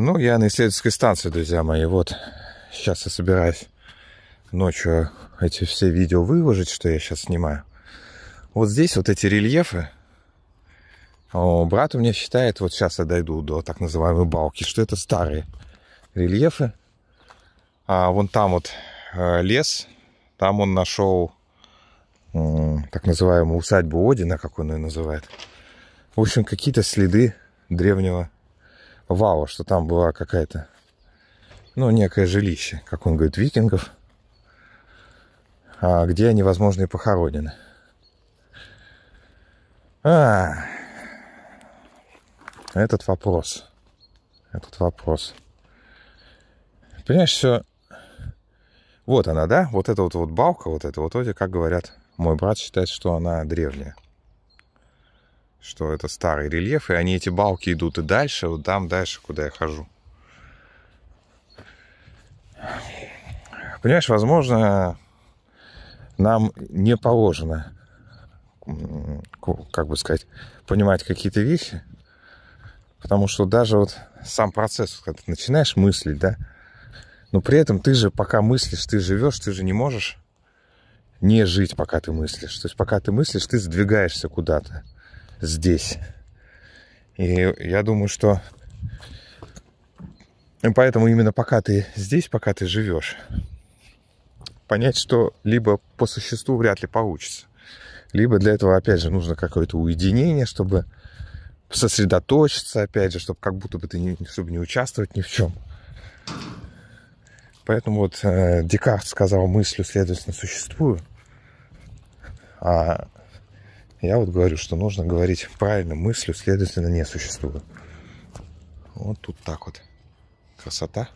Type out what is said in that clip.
Ну, я на исследовательской станции, друзья мои. Вот сейчас я собираюсь ночью эти все видео выложить, что я сейчас снимаю. Вот здесь вот эти рельефы. О, брат у меня считает, вот сейчас я дойду до так называемой балки, что это старые рельефы. А вон там вот э, лес, там он нашел так называемую усадьбу Одина, как он ее называет. В общем, какие-то следы древнего вау, что там была какая-то, ну, некое жилище, как он говорит, викингов, а где они, возможно, и похоронены. А, этот вопрос. Этот вопрос. Понимаешь, все... Вот она, да? Вот эта вот, вот балка, вот эта вот, вот, как говорят, мой брат считает, что она древняя что это старый рельеф, и они, эти балки идут и дальше, вот там дальше, куда я хожу. Понимаешь, возможно, нам не положено, как бы сказать, понимать какие-то вещи, потому что даже вот сам процесс, когда ты начинаешь мыслить, да, но при этом ты же пока мыслишь, ты живешь, ты же не можешь не жить, пока ты мыслишь. То есть пока ты мыслишь, ты сдвигаешься куда-то здесь. И я думаю, что ну, поэтому именно пока ты здесь, пока ты живешь, понять, что либо по существу вряд ли получится, либо для этого, опять же, нужно какое-то уединение, чтобы сосредоточиться, опять же, чтобы как будто бы ты не, чтобы не участвовать ни в чем. Поэтому вот э, Декарт сказал мыслью, следовательно, существую. А я вот говорю, что нужно говорить правильно, мыслью, следовательно, не существует. Вот тут так вот. Красота.